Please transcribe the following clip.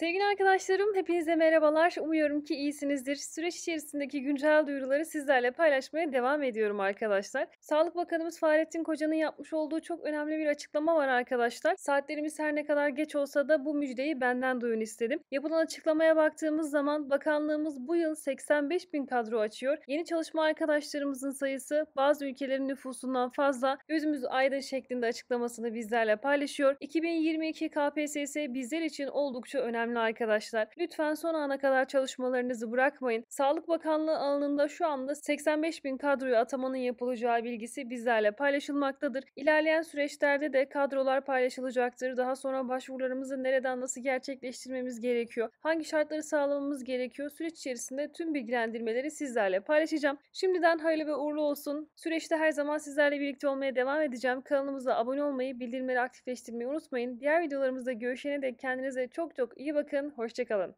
Sevgili arkadaşlarım, hepinize merhabalar. Umuyorum ki iyisinizdir. Süreç içerisindeki güncel duyuruları sizlerle paylaşmaya devam ediyorum arkadaşlar. Sağlık Bakanımız Fahrettin Koca'nın yapmış olduğu çok önemli bir açıklama var arkadaşlar. Saatlerimiz her ne kadar geç olsa da bu müjdeyi benden duyun istedim. Yapılan açıklamaya baktığımız zaman bakanlığımız bu yıl 85 bin kadro açıyor. Yeni çalışma arkadaşlarımızın sayısı bazı ülkelerin nüfusundan fazla. Gözümüz aydın şeklinde açıklamasını bizlerle paylaşıyor. 2022 KPSS bizler için oldukça önemli önemli arkadaşlar. Lütfen son ana kadar çalışmalarınızı bırakmayın. Sağlık Bakanlığı alanında şu anda 85 bin kadroya atamanın yapılacağı bilgisi bizlerle paylaşılmaktadır. İlerleyen süreçlerde de kadrolar paylaşılacaktır. Daha sonra başvurularımızı nereden nasıl gerçekleştirmemiz gerekiyor? Hangi şartları sağlamamız gerekiyor? Süreç içerisinde tüm bilgilendirmeleri sizlerle paylaşacağım. Şimdiden hayırlı ve uğurlu olsun. Süreçte her zaman sizlerle birlikte olmaya devam edeceğim. Kanalımıza abone olmayı, bildirimleri aktifleştirmeyi unutmayın. Diğer videolarımızda görüşene dek kendinize çok çok iyi bakın bakın, hoşçakalın.